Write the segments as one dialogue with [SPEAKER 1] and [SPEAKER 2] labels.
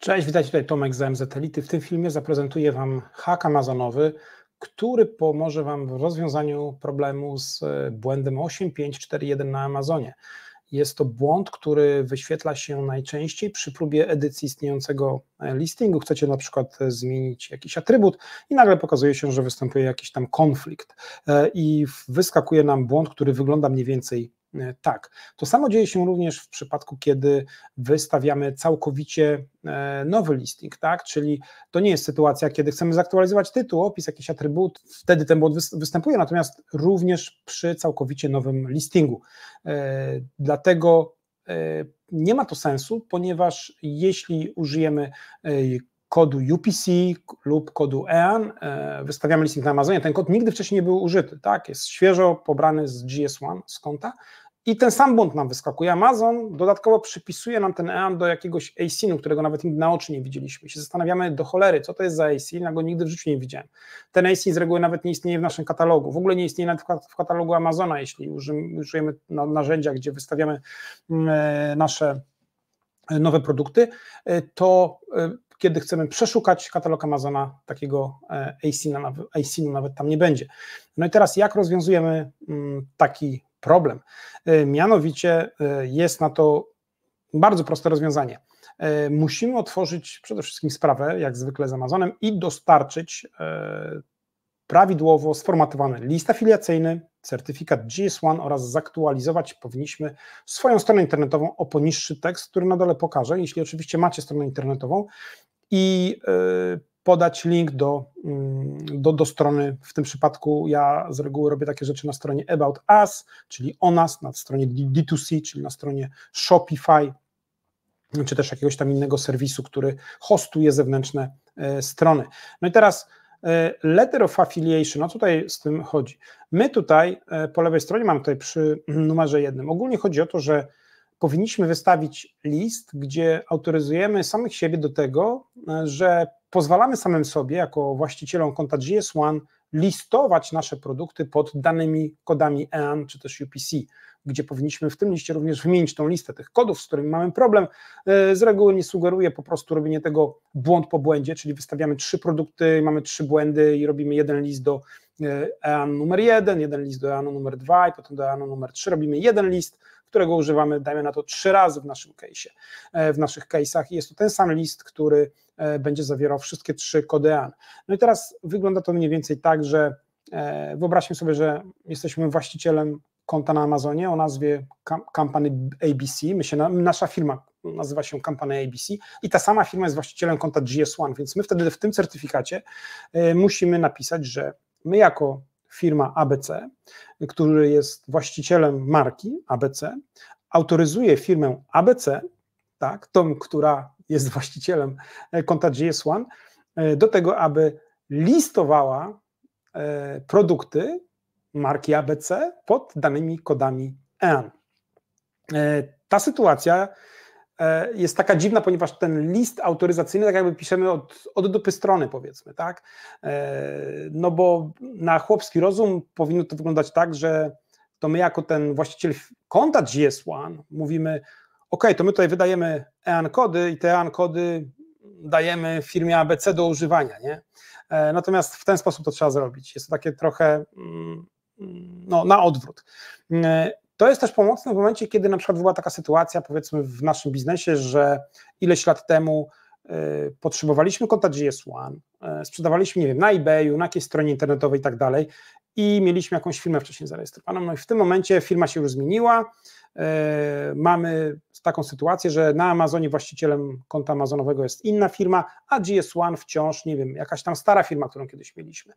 [SPEAKER 1] Cześć, witajcie tutaj Tomek z MZLity. W tym filmie zaprezentuję Wam hak amazonowy, który pomoże Wam w rozwiązaniu problemu z e, błędem 8541 na Amazonie. Jest to błąd, który wyświetla się najczęściej przy próbie edycji istniejącego e, listingu. Chcecie na przykład e, zmienić jakiś atrybut i nagle pokazuje się, że występuje jakiś tam konflikt i wyskakuje nam błąd, który wygląda mniej więcej E, tak. To samo dzieje się również w przypadku, kiedy wystawiamy całkowicie e, nowy listing, tak? Czyli to nie jest sytuacja, kiedy chcemy zaktualizować tytuł, opis, jakiś atrybut, wtedy ten błąd występuje, natomiast również przy całkowicie nowym listingu. E, dlatego nie ma to sensu, ponieważ jeśli użyjemy kodu UPC lub kodu EAN e, wystawiamy listing na Amazonie. Ten kod nigdy wcześniej nie był użyty, tak? Jest świeżo pobrany z GS1 z konta i ten sam błąd nam wyskakuje. Amazon dodatkowo przypisuje nam ten EAN do jakiegoś ASIN-u, którego nawet nigdy na oczy nie widzieliśmy. I się zastanawiamy do cholery, co to jest za ASIN, ja go nigdy w życiu nie widziałem. Ten ASIN z reguły nawet nie istnieje w naszym katalogu. W ogóle nie istnieje nawet w katalogu Amazona, jeśli użyjemy narzędzia, gdzie wystawiamy mm, e, nasze nowe produkty, e, to e, kiedy chcemy przeszukać katalog Amazona, takiego e, asina, asina nawet tam nie będzie. No i teraz jak rozwiązujemy mm, taki problem? Mianowicie jest na to bardzo proste rozwiązanie. Musimy otworzyć przede wszystkim sprawę, jak zwykle z Amazonem, i dostarczyć prawidłowo sformatowany list afiliacyjny, certyfikat GS1 oraz zaktualizować powinniśmy swoją stronę internetową o poniższy tekst, który na dole pokażę, jeśli oczywiście macie stronę internetową i e, podać link do, mm, do, do, strony. W tym przypadku ja z reguły robię takie rzeczy na stronie About Us, czyli o nas, na stronie D2C, czyli na stronie Shopify, czy też jakiegoś tam innego serwisu, który hostuje zewnętrzne e, strony. No i teraz E, letter of affiliation, o tutaj z tym chodzi. My tutaj e, po lewej stronie, mam tutaj przy numerze jednym, ogólnie chodzi o to, że powinniśmy wystawić list, gdzie autoryzujemy samych siebie do tego, e, że pozwalamy samym sobie, jako właścicielom konta GS1, listować nasze produkty pod danymi kodami EAN czy też UPC, gdzie powinniśmy w tym liście również wymienić tą listę tych kodów, z którymi mamy problem. E, z reguły nie sugeruję po prostu robienie tego błąd po błędzie, czyli wystawiamy trzy produkty, mamy trzy błędy i robimy jeden list do EAN numer 1, jeden list do EANu numer 2 i potem do EANu numer 3. Robimy jeden list, którego używamy, dajmy na to trzy razy w naszym case, e, w naszych case'ach. Jest to ten sam list, który e, będzie zawierał wszystkie trzy kody EAN. No i teraz wygląda to mniej więcej tak, że e, wyobraźmy sobie, że jesteśmy właścicielem konta na Amazonie o nazwie Company ABC. My się, nasza firma nazywa się Company ABC i ta sama firma jest właścicielem konta GS1, więc my wtedy w tym certyfikacie musimy napisać, że my jako firma ABC, który jest właścicielem marki ABC, autoryzuje firmę ABC, tak, tą, która jest właścicielem konta e, gs 1 e, do tego, aby listowała e, produkty marki ABC pod danymi kodami EAN. Ta sytuacja E, jest taka dziwna, ponieważ ten list autoryzacyjny tak jakby piszemy od, od dupy strony powiedzmy, tak? E, no bo na chłopski rozum powinno to wyglądać tak, że to my jako ten właściciel konta GS1 mówimy, ok, to my tutaj wydajemy EAN kody i te EAN kody dajemy firmie ABC do używania, nie? E, natomiast w ten sposób to trzeba zrobić. Jest to takie trochę mm, mm, no, na odwrót. To jest też pomocne w momencie, kiedy na przykład była taka sytuacja, powiedzmy w naszym biznesie, że ileś lat temu y, potrzebowaliśmy konta GS1, y, sprzedawaliśmy, nie wiem, na eBayu, na jakiejś stronie internetowej i tak dalej i mieliśmy jakąś firmę wcześniej zarejestrowaną. No i w tym momencie firma się już zmieniła, y, mamy taką sytuację, że na Amazonie właścicielem konta amazonowego jest inna firma, a GS1 wciąż, nie wiem, jakaś tam stara firma, którą kiedyś mieliśmy.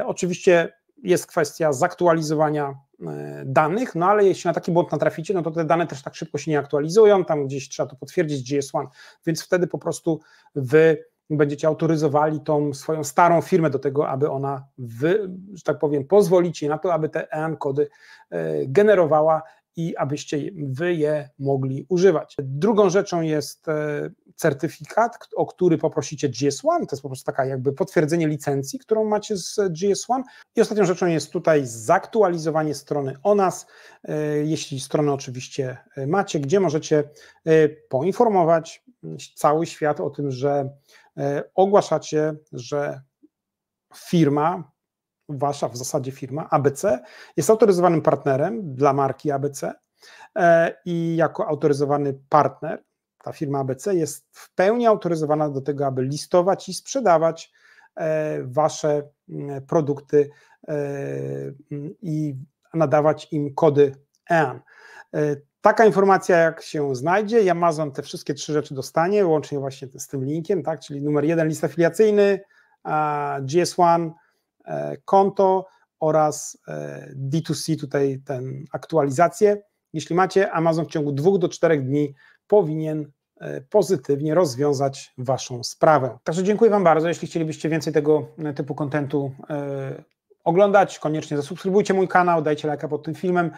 [SPEAKER 1] Y, oczywiście jest kwestia zaktualizowania e, danych, no ale jeśli na taki błąd natraficie, no to te dane też tak szybko się nie aktualizują, tam gdzieś trzeba to potwierdzić GS1, więc wtedy po prostu wy będziecie autoryzowali tą swoją starą firmę do tego, aby ona, wy, że tak powiem, pozwolić jej na to, aby te EAN kody e, generowała i abyście wy je mogli używać. Drugą rzeczą jest e, certyfikat, o który poprosicie GS1, to jest po prostu taka jakby potwierdzenie licencji, którą macie z GS1 i ostatnią rzeczą jest tutaj zaktualizowanie strony o nas, e, jeśli stronę oczywiście e, macie, gdzie możecie poinformować cały świat o tym, że ogłaszacie, że firma wasza w zasadzie firma ABC jest autoryzowanym partnerem dla marki ABC e, i jako autoryzowany partner ta firma ABC jest w pełni autoryzowana do tego, aby listować i sprzedawać e, wasze mm, produkty e, i nadawać im kody EAN. Taka informacja, jak się znajdzie, i Amazon te wszystkie trzy rzeczy dostanie, łącznie właśnie z tym linkiem, tak? czyli numer jeden list afiliacyjny, GS1, E, konto oraz D2C, e, tutaj ten aktualizację. Jeśli macie, Amazon w ciągu dwóch do czterech dni powinien e, pozytywnie rozwiązać Waszą sprawę. Także dziękuję Wam bardzo. Jeśli chcielibyście więcej tego typu kontentu oglądać, koniecznie zasubskrybujcie mój kanał, dajcie lajka pod tym filmem,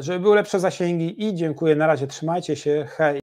[SPEAKER 1] żeby były lepsze zasięgi i dziękuję. Na razie trzymajcie się. Hej!